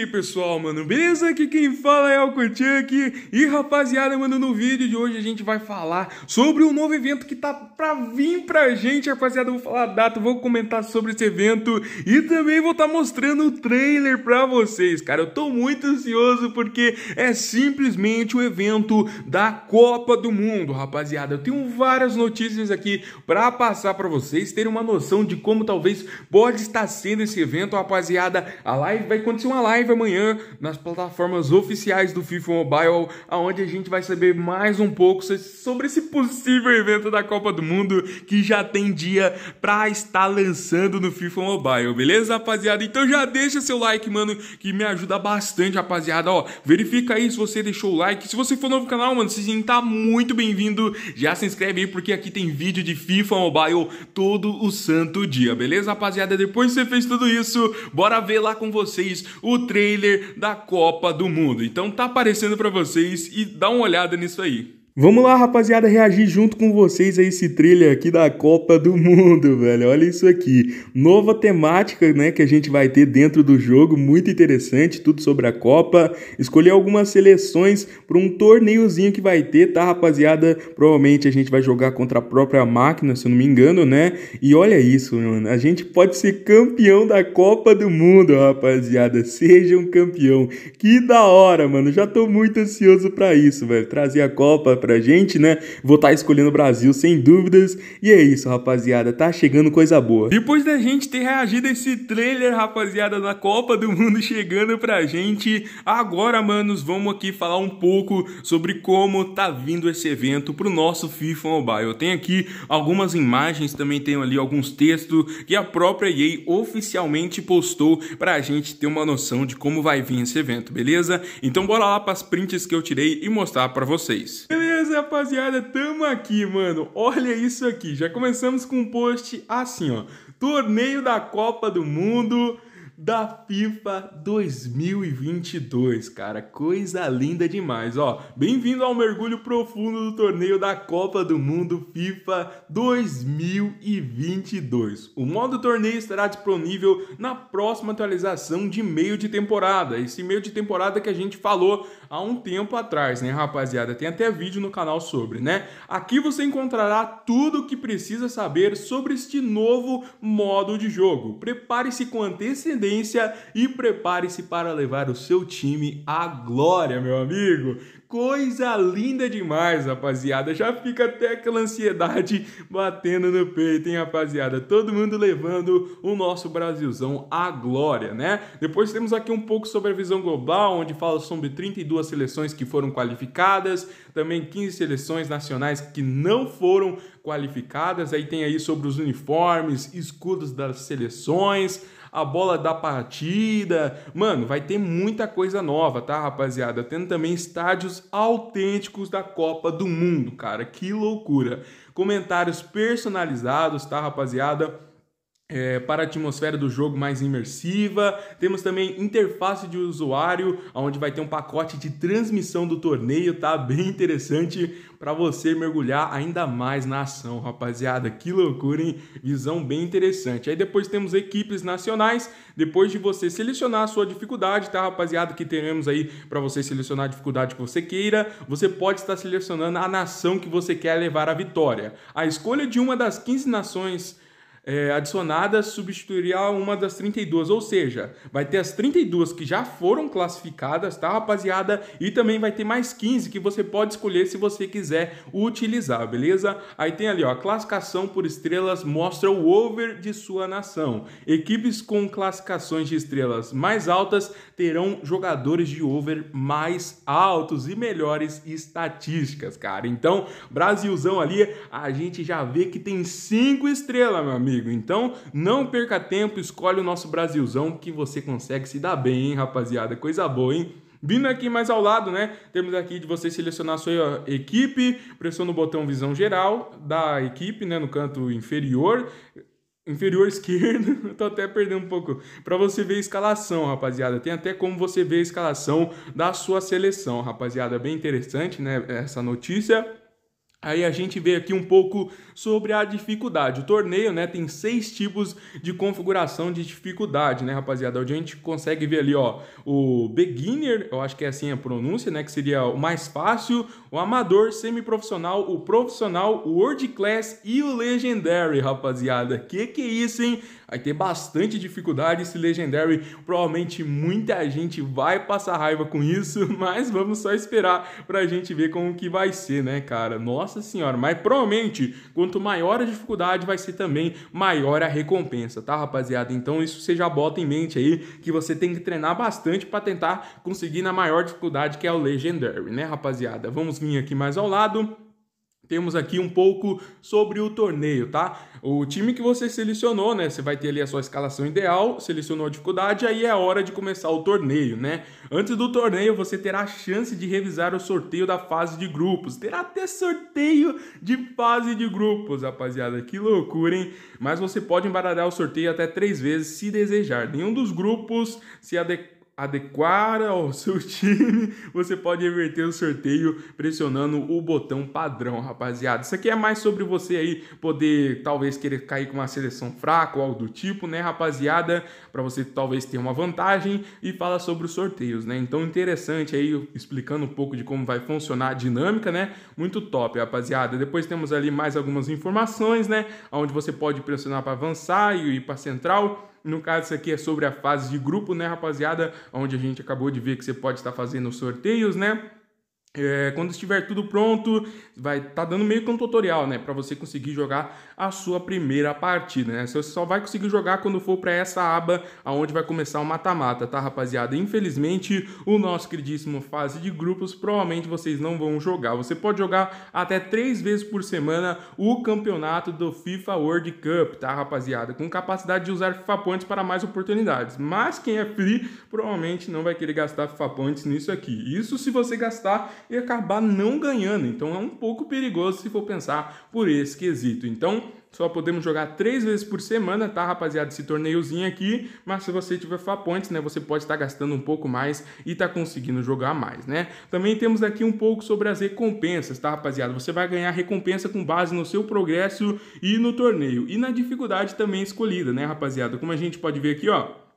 aí, pessoal, mano? Beleza? Aqui quem fala é o aqui E rapaziada, mano, no vídeo de hoje a gente vai falar sobre um novo evento que tá pra vir pra gente, rapaziada. Vou falar a data, vou comentar sobre esse evento e também vou estar tá mostrando o trailer pra vocês, cara. Eu tô muito ansioso porque é simplesmente o evento da Copa do Mundo, rapaziada. Eu tenho várias notícias aqui pra passar pra vocês terem uma noção de como talvez pode estar sendo esse evento, rapaziada. A live vai acontecer uma live amanhã nas plataformas oficiais do FIFA Mobile, aonde a gente vai saber mais um pouco sobre esse possível evento da Copa do Mundo que já tem dia pra estar lançando no FIFA Mobile, beleza, rapaziada? Então já deixa seu like, mano, que me ajuda bastante, rapaziada. Ó, verifica aí se você deixou o like. Se você for novo no canal, mano, se tá muito bem-vindo. Já se inscreve aí porque aqui tem vídeo de FIFA Mobile todo o santo dia, beleza, rapaziada? Depois que você fez tudo isso, bora ver lá com vocês o treino trailer da Copa do Mundo. Então tá aparecendo para vocês e dá uma olhada nisso aí. Vamos lá, rapaziada, reagir junto com vocês a esse trailer aqui da Copa do Mundo, velho. Olha isso aqui. Nova temática, né, que a gente vai ter dentro do jogo, muito interessante, tudo sobre a Copa. Escolher algumas seleções para um torneiozinho que vai ter, tá, rapaziada? Provavelmente a gente vai jogar contra a própria máquina, se eu não me engano, né? E olha isso, mano. A gente pode ser campeão da Copa do Mundo, rapaziada. Seja um campeão. Que da hora, mano. Já tô muito ansioso para isso, velho. Trazer a Copa pra pra gente, né? Vou estar tá escolhendo o Brasil sem dúvidas. E é isso, rapaziada, tá chegando coisa boa. Depois da gente ter reagido a esse trailer, rapaziada, da Copa do Mundo chegando pra gente, agora, manos, vamos aqui falar um pouco sobre como tá vindo esse evento pro nosso FIFA Mobile. Eu tenho aqui algumas imagens, também tenho ali alguns textos que a própria EA oficialmente postou pra gente ter uma noção de como vai vir esse evento, beleza? Então bora lá para as prints que eu tirei e mostrar para vocês. Beleza? Beleza, rapaziada? Tamo aqui, mano. Olha isso aqui. Já começamos com um post assim, ó. Torneio da Copa do Mundo da FIFA 2022, cara. Coisa linda demais, ó. Bem-vindo ao mergulho profundo do torneio da Copa do Mundo FIFA 2022. O modo torneio estará disponível na próxima atualização de meio de temporada. Esse meio de temporada que a gente falou há um tempo atrás, né, rapaziada? Tem até vídeo no canal sobre, né? Aqui você encontrará tudo o que precisa saber sobre este novo modo de jogo. Prepare-se com antecedência tendência e prepare-se para levar o seu time à glória, meu amigo. Coisa linda demais, rapaziada. Já fica até aquela ansiedade batendo no peito, hein, rapaziada? Todo mundo levando o nosso Brasilzão à glória, né? Depois temos aqui um pouco sobre a visão global, onde fala sobre 32 seleções que foram qualificadas, também 15 seleções nacionais que não foram qualificadas. Aí tem aí sobre os uniformes, escudos das seleções a bola da partida. Mano, vai ter muita coisa nova, tá, rapaziada? Tendo também estádios autênticos da Copa do Mundo, cara. Que loucura! Comentários personalizados, tá, rapaziada? é, para a atmosfera do jogo mais imersiva. Temos também interface de usuário, onde vai ter um pacote de transmissão do torneio, tá? Bem interessante para você mergulhar ainda mais na ação, rapaziada. Que loucura, hein? Visão bem interessante. Aí depois temos equipes nacionais, depois de você selecionar a sua dificuldade, tá, rapaziada? Que teremos aí para você selecionar a dificuldade que você queira. Você pode estar selecionando a nação que você quer levar à vitória. A escolha de uma das 15 nações é, adicionadas substituirá uma das 32, ou seja, vai ter as 32 que já foram classificadas, tá, rapaziada? E também vai ter mais 15 que você pode escolher se você quiser utilizar, beleza? Aí tem ali, ó, a classificação por estrelas mostra o over de sua nação. Equipes com classificações de estrelas mais altas terão jogadores de over mais altos e melhores estatísticas, cara. Então, Brasilzão ali, a gente já vê que tem 5 estrelas, meu amigo amigo. Então, não perca tempo, escolhe o nosso Brasilzão que você consegue se dar bem, hein, rapaziada? Coisa boa, hein? Vindo aqui mais ao lado, né? Temos aqui de você selecionar a sua equipe, pressiona o botão visão geral da equipe, né? No canto inferior inferior esquerdo, tô até perdendo um pouco, para você ver a escalação, rapaziada. Tem até como você ver a escalação da sua seleção, rapaziada. Bem interessante, né, essa notícia. Aí a gente vê aqui um pouco sobre a dificuldade. O torneio, né, tem seis tipos de configuração de dificuldade, né, rapaziada? Onde a gente consegue ver ali, ó, o beginner, eu acho que é assim a pronúncia, né, que seria o mais fácil, o amador, semiprofissional, o profissional, o world class e o legendary, rapaziada. Que que é isso, hein? Vai ter bastante dificuldade esse legendary, provavelmente muita gente vai passar raiva com isso, mas vamos só esperar pra gente ver como que vai ser, né, cara? Nossa, nossa senhora, mas provavelmente, quanto maior a dificuldade, vai ser também maior a recompensa, tá, rapaziada? Então isso você já bota em mente aí que você tem que treinar bastante para tentar conseguir na maior dificuldade, que é o Legendary, né, rapaziada? Vamos vir aqui mais ao lado. Temos aqui um pouco sobre o torneio, tá? O time que você selecionou, né? Você vai ter ali a sua escalação ideal, selecionou a dificuldade, aí é hora de começar o torneio, né? Antes do torneio, você terá a chance de revisar o sorteio da fase de grupos. Terá até sorteio de fase de grupos, rapaziada. Que loucura, hein? Mas você pode embaralhar o sorteio até três vezes se desejar. Nenhum dos grupos se adequa adequar ao seu time, você pode inverter o sorteio pressionando o botão padrão, rapaziada. Isso aqui é mais sobre você aí poder talvez querer cair com uma seleção fraca ou algo do tipo, né, rapaziada, para você talvez ter uma vantagem e fala sobre os sorteios, né? Então interessante aí explicando um pouco de como vai funcionar a dinâmica, né? Muito top, rapaziada. Depois temos ali mais algumas informações, né, onde você pode pressionar para avançar e ir para central no caso, isso aqui é sobre a fase de grupo, né, rapaziada? Onde a gente acabou de ver que você pode estar fazendo sorteios, né? É, quando estiver tudo pronto, vai tá dando meio que um tutorial, né, para você conseguir jogar a sua primeira partida, né? Você só vai conseguir jogar quando for para essa aba aonde vai começar o mata-mata, tá, rapaziada? Infelizmente, o nosso queridíssimo fase de grupos provavelmente vocês não vão jogar. Você pode jogar até três vezes por semana o campeonato do FIFA World Cup, tá, rapaziada? Com capacidade de usar FIFA Points para mais oportunidades. Mas quem é free provavelmente não vai querer gastar FIFA Points nisso aqui. Isso se você gastar e acabar não ganhando. Então é um pouco perigoso se for pensar por esse quesito. Então, só podemos jogar três vezes por semana, tá, rapaziada? Esse torneiozinho aqui. Mas se você tiver points, né, você pode estar tá gastando um pouco mais e tá conseguindo jogar mais, né? Também temos aqui um pouco sobre as recompensas, tá, rapaziada? Você vai ganhar recompensa com base no seu progresso e no torneio. E na dificuldade também escolhida, né, rapaziada? Como a gente pode ver aqui, ó.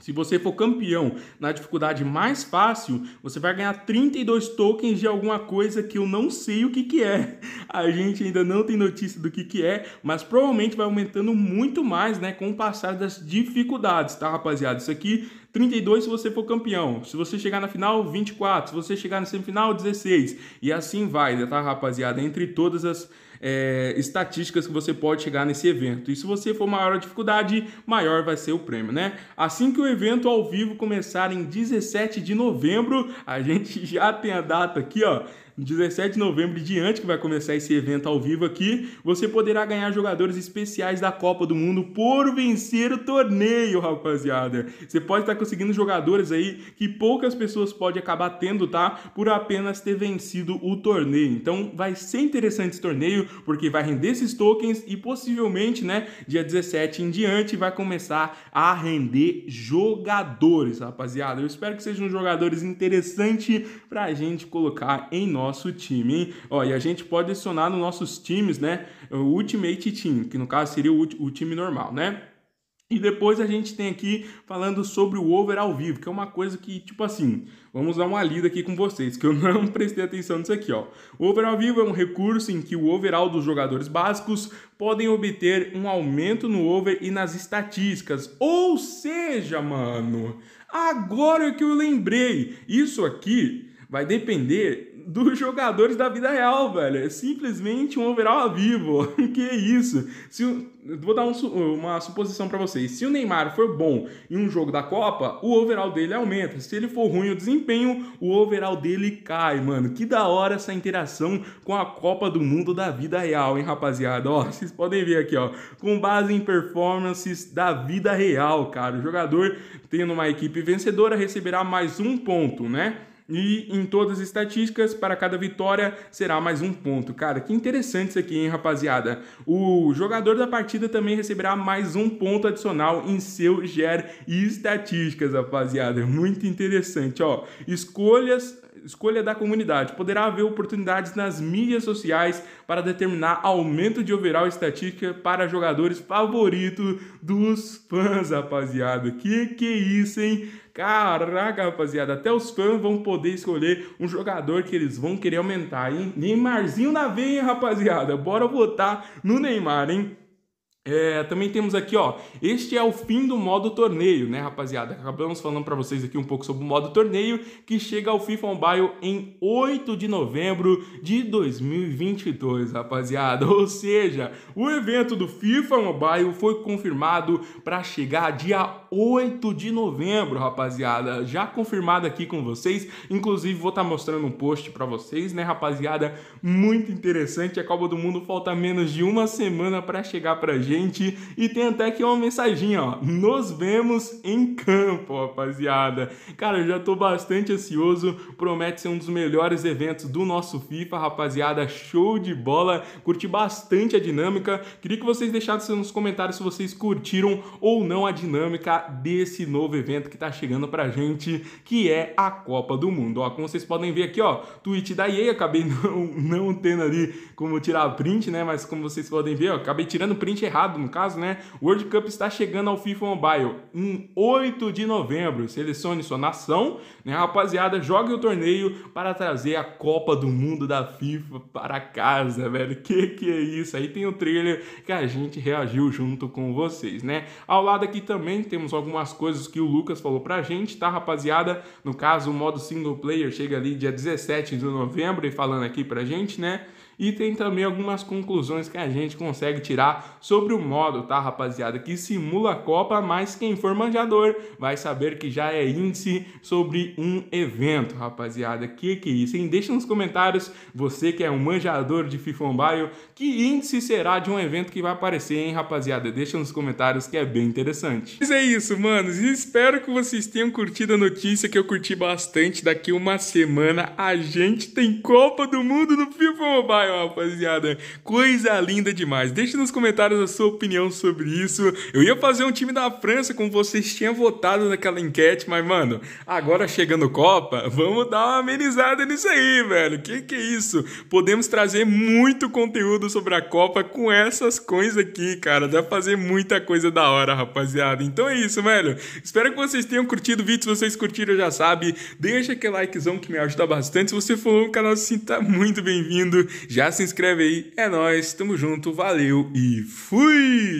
Se você for campeão na dificuldade mais fácil, você vai ganhar 32 tokens de alguma coisa que eu não sei o que, que é. A gente ainda não tem notícia do que, que é, mas provavelmente vai aumentando muito mais né, com o passar das dificuldades, tá, rapaziada? Isso aqui 32 se você for campeão. Se você chegar na final, 24. Se você chegar na semifinal, 16. E assim vai, né, tá, rapaziada? Entre todas as é, estatísticas que você pode chegar nesse evento. E se você for maior a dificuldade, maior vai ser o prêmio, né? Assim que o evento ao vivo começar em 17 de novembro, a gente já tem a data aqui, ó. 17 de novembro e diante, que vai começar esse evento ao vivo aqui, você poderá ganhar jogadores especiais da Copa do Mundo por vencer o torneio, rapaziada. Você pode estar conseguindo jogadores aí que poucas pessoas podem acabar tendo, tá? Por apenas ter vencido o torneio. Então vai ser interessante esse torneio porque vai render esses tokens e possivelmente, né, dia 17 em diante vai começar a render jogadores, rapaziada. Eu espero que sejam jogadores interessantes para a gente colocar em nosso time, hein? Ó, e a gente pode adicionar nos nossos times, né, o Ultimate Team, que no caso seria o, o time normal, né? E depois a gente tem aqui falando sobre o over ao vivo, que é uma coisa que, tipo assim, vamos dar uma lida aqui com vocês, que eu não prestei atenção nisso aqui, ó. O over ao vivo é um recurso em que o overall dos jogadores básicos podem obter um aumento no over e nas estatísticas. Ou seja, mano, agora é que eu lembrei, isso aqui vai depender dos jogadores da vida real, velho. É simplesmente um overall a vivo. que isso? Se vou dar um, uma suposição para vocês. Se o Neymar for bom em um jogo da Copa, o overall dele aumenta. Se ele for ruim o desempenho, o overall dele cai, mano. Que da hora essa interação com a Copa do Mundo da vida real, hein, rapaziada? Ó, vocês podem ver aqui, ó, com base em performances da vida real, cara. O jogador tendo uma equipe vencedora receberá mais um ponto, né? E em todas as estatísticas, para cada vitória será mais um ponto. Cara, que interessante isso aqui, hein, rapaziada? O jogador da partida também receberá mais um ponto adicional em seu GER e estatísticas, rapaziada. Muito interessante, ó. Escolhas escolha da comunidade. Poderá haver oportunidades nas mídias sociais para determinar aumento de overall estatística para jogadores favoritos dos fãs, rapaziada. Que que é isso, hein? Caraca, rapaziada, até os fãs vão poder escolher um jogador que eles vão querer aumentar, hein? Neymarzinho na veia, rapaziada. Bora votar no Neymar, hein? É, também temos aqui, ó, este é o fim do modo torneio, né, rapaziada? Acabamos falando para vocês aqui um pouco sobre o modo torneio, que chega ao FIFA Mobile em 8 de novembro de 2022, rapaziada. Ou seja, o evento do FIFA Mobile foi confirmado para chegar dia 8 de novembro, rapaziada. Já confirmado aqui com vocês, inclusive vou estar tá mostrando um post para vocês, né, rapaziada? Muito interessante, a Copa do Mundo falta menos de uma semana para chegar pra gente gente e tem até aqui uma mensaginha, ó. Nos vemos em campo, rapaziada. Cara, eu já tô bastante ansioso. Promete ser um dos melhores eventos do nosso FIFA, rapaziada. Show de bola. Curti bastante a dinâmica. Queria que vocês deixassem nos comentários se vocês curtiram ou não a dinâmica desse novo evento que tá chegando pra gente, que é a Copa do Mundo. Ó, como vocês podem ver aqui, ó, tweet da EA, acabei não, não tendo ali como tirar print, né? Mas como vocês podem ver, ó, acabei tirando print errado no caso, né? O World Cup está chegando ao FIFA Mobile em 8 de novembro. Selecione sua nação, né, rapaziada? Jogue o torneio para trazer a Copa do Mundo da FIFA para casa, velho. Que que é isso? Aí tem o trailer que a gente reagiu junto com vocês, né? Ao lado aqui também temos algumas coisas que o Lucas falou pra gente, tá, rapaziada? No caso, o modo single player chega ali dia 17 de novembro e falando aqui pra gente, né? e tem também algumas conclusões que a gente consegue tirar sobre o modo, tá, rapaziada, que simula a Copa, mas quem for manjador vai saber que já é índice sobre um evento, rapaziada. Que que é isso, hein? Deixa nos comentários, você que é um manjador de FIFA Mobile, que índice será de um evento que vai aparecer, hein, rapaziada? Deixa nos comentários que é bem interessante. Mas é isso, manos. Espero que vocês tenham curtido a notícia, que eu curti bastante. Daqui uma semana a gente tem Copa do Mundo no FIFA Mobile rapaziada, coisa linda demais. Deixe nos comentários a sua opinião sobre isso. Eu ia fazer um time da França como vocês tinham votado naquela enquete, mas, mano, agora chegando Copa, vamos dar uma amenizada nisso aí, velho. Que que é isso? Podemos trazer muito conteúdo sobre a Copa com essas coisas aqui, cara. Dá pra fazer muita coisa da hora, rapaziada. Então é isso, velho. Espero que vocês tenham curtido o vídeo. Se vocês curtiram, já sabe. Deixa aquele likezão que me ajuda bastante. Se você for no canal, se sinta muito bem-vindo. Já já se inscreve aí, é nós, tamo junto, valeu e fui!